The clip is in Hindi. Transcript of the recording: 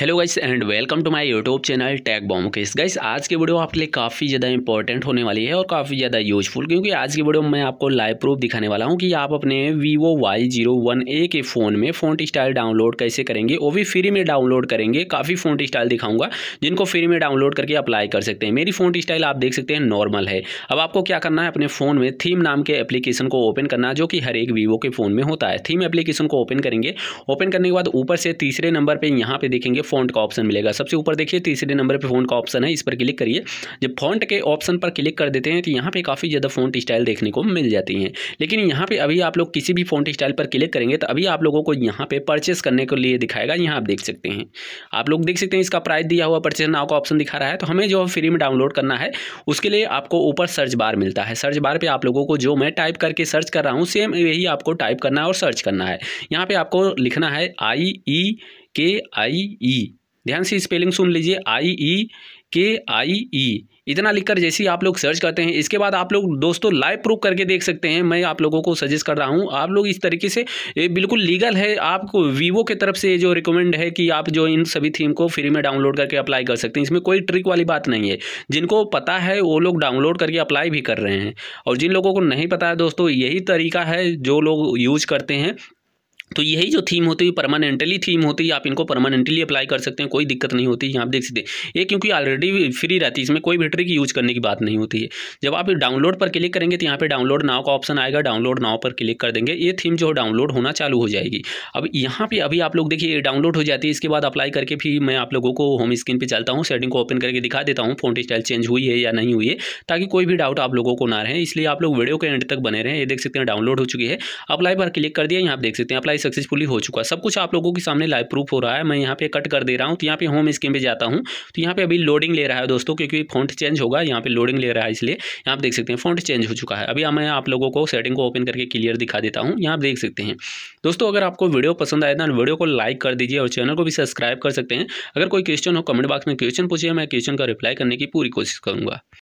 hello guys and welcome to my YouTube channel tag bomb case guys आज की वीडियो आपके लिए काफ़ी ज़्यादा इंपॉर्टेंट होने वाली है और काफ़ी ज़्यादा यूजफुल क्योंकि आज की वीडियो में मैं आपको लाइव प्रूफ दिखाने वाला हूं कि आप अपने Vivo Y zero one A के फ़ोन में फ़ोन स्टाइल डाउनलोड कैसे करेंगे वो भी फ्री में डाउनलोड करेंगे काफ़ी फ़ोन स्टाइल दिखाऊंगा जिनको फ्री में डाउनलोड करके अप्लाई कर सकते हैं मेरी फ़ोन स्टाइल आप देख सकते हैं नॉर्मल है अब आपको क्या करना है अपने फ़ोन में थीम नाम के एप्लीकेशन को ओपन करना जो कि हर एक वीवो के फ़ोन में होता है थीम एप्लीकेशन को ओपन करेंगे ओपन करने के बाद ऊपर से तीसरे नंबर पर यहाँ पर देखेंगे फ़ॉन्ट का ऑप्शन मिलेगा सबसे ऊपर देखिए तीसरे नंबर पर फ़ॉन्ट का ऑप्शन है इस पर क्लिक करिए जब फ़ॉन्ट के ऑप्शन पर क्लिक कर देते हैं तो यहाँ पर काफ़ी ज़्यादा फ़ॉन्ट स्टाइल देखने को मिल जाती हैं लेकिन यहाँ पर अभी आप लोग किसी भी फ़ॉन्ट स्टाइल पर क्लिक करेंगे तो अभी आप लोगों को यहाँ पर परचेस करने के लिए दिखाएगा यहाँ आप देख सकते हैं आप लोग देख सकते हैं इसका प्राइस दिया हुआ परचेस नाव का ऑप्शन दिखा रहा है तो हमें जो फ्री में डाउनलोड करना है उसके लिए आपको ऊपर सर्च बार मिलता है सर्च बार पर आप लोगों को जो मैं टाइप करके सर्च कर रहा हूँ सेम यही आपको टाइप करना है और सर्च करना है यहाँ पर आपको लिखना है आई ई e के आई ई ध्यान से स्पेलिंग सुन लीजिए आई ई के आई ई इतना लिखकर जैसे ही आप लोग सर्च करते हैं इसके बाद आप लोग दोस्तों लाइव प्रूफ करके देख सकते हैं मैं आप लोगों को सजेस्ट कर रहा हूं आप लोग इस तरीके से ये बिल्कुल लीगल है आपको वीवो के तरफ से जो रिकमेंड है कि आप जो इन सभी थीम को फ्री में डाउनलोड करके अप्लाई कर सकते हैं इसमें कोई ट्रिक वाली बात नहीं है जिनको पता है वो लोग डाउनलोड करके अप्लाई भी कर रहे हैं और जिन लोगों को नहीं पता है दोस्तों यही तरीका है जो लोग यूज करते हैं तो यही जो थीम होती है परमानेंटली थीम होती है आप इनको परमानेंटली अप्लाई कर सकते हैं कोई दिक्कत नहीं होती यहाँ आप देख सकते हैं ये क्योंकि ऑलरेडी फ्री रहती है इसमें कोई बैटरी की यूज करने की बात नहीं होती है जब आप डाउनलोड पर क्लिक करेंगे तो यहाँ पे डाउनलोड नाव का ऑप्शन आएगा डाउनलोड नाव पर क्लिक कर देंगे ये थीम जो डाउनलोड होना चालू हो जाएगी अब यहाँ पर अभी आप लोग देखिए डाउनलोड हो जाती है इसके बाद अप्लाई करके फिर मैं आप लोगों को होम स्क्रीन पर चलता हूँ सेटिंग को ओपन करके दिखा देता हूँ फोन स्टाइल चेंज हुई है या नहीं हुई है ताकि कोई भी डाउट आप लोगों को ना रहे इसलिए आप लोग वीडियो के एंड तक बने रहे ये देख सकते हैं डाउनलोड हो चुकी है अप्लाई पर क्लिक कर दिया यहाँ आप देख सकते हैं अप्लाई अप्लाई सक्सेसफुली हो चुका है सब कुछ आप लोगों के सामने लाइव प्रूफ हो रहा है मैं यहाँ पे कट कर दे रहा हूँ तो यहाँ पे होम स्क्रीन पे जाता हूँ तो यहाँ पे अभी लोडिंग ले रहा है दोस्तों क्योंकि फॉन्ट चेंज होगा यहाँ पे लोडिंग ले रहा है इसलिए यहाँ आप देख सकते हैं फॉन्ट चेंज हो चुका है अभी मैं आप लोगों को सेटिंग को ओपन करके क्लियर दिखा देता हूँ यहाँ देख सकते हैं दोस्तों अगर आपको वीडियो पसंद आए ना वीडियो तो को लाइक कर दीजिए और चैनल को भी सब्सक्राइब कर सकते हैं अगर कोई क्वेश्चन हो कमेंट बॉक्स में क्वेश्चन पूछिए मैं क्वेश्चन का रिप्लाई करने की पूरी कोशिश करूँगा